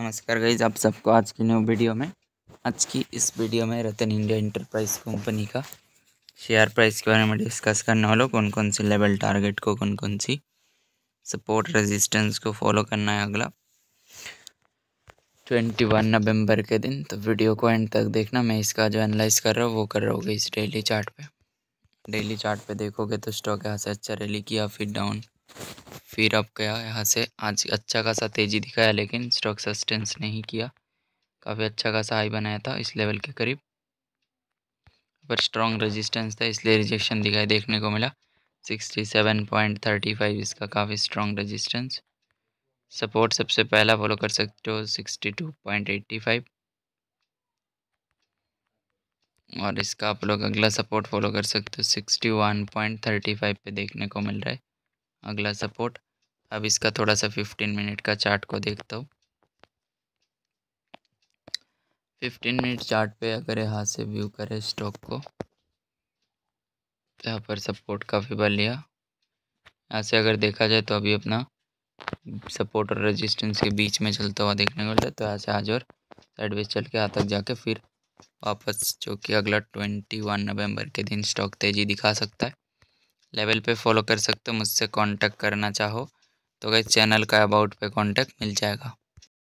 नमस्कार गईज आप सबको आज की न्यू वीडियो में आज की इस वीडियो में रतन इंडिया इंटरप्राइज कंपनी का शेयर प्राइस के बारे में डिस्कस करने वालों कौन कौन सी लेवल टारगेट को कौन कौन सी सपोर्ट रेजिस्टेंस को फॉलो करना है अगला ट्वेंटी वन नवम्बर के दिन तो वीडियो को एंड तक देखना मैं इसका जो एनालाइज कर रहा हूँ वो कर रहा होगा इस डेली चार्ट पे डेली चार्ट पे देखोगे तो स्टॉक यहाँ से अच्छा रैली किया फिर डाउन फिर अब गया यहाँ से आज अच्छा खासा तेज़ी दिखाया लेकिन स्टॉक सस्टेंस नहीं किया काफ़ी अच्छा खासा हाई बनाया था इस लेवल के करीब पर स्ट्रॉन्ग रेजिस्टेंस था इसलिए रिजेक्शन दिखाई देखने को मिला 67.35 इसका काफ़ी स्ट्रॉन्ग रेजिस्टेंस सपोर्ट सबसे पहला फॉलो कर सकते हो 62.85 और इसका आप लोग अगला सपोर्ट फॉलो कर सकते हो 61.35 पे देखने को मिल रहा है अगला सपोर्ट अब इसका थोड़ा सा फिफ्टीन मिनट का चार्ट को देखता हूँ फिफ्टीन मिनट चार्ट पे अगर यहाँ से व्यू करे स्टॉक को यहाँ पर सपोर्ट काफ़ी बढ़ लिया यहाँ से अगर देखा जाए तो अभी अपना सपोर्ट और रेजिस्टेंस के बीच में चलता हुआ देखने को मिलता है तो यहाँ से आज और साइडवेज चल के यहाँ तक जाके फिर वापस जो कि अगला ट्वेंटी वन नवम्बर के दिन स्टॉक तेज़ी दिखा सकता है लेवल पे फॉलो कर सकते हो मुझसे कांटेक्ट करना चाहो तो गई चैनल का अबाउट पे कांटेक्ट मिल जाएगा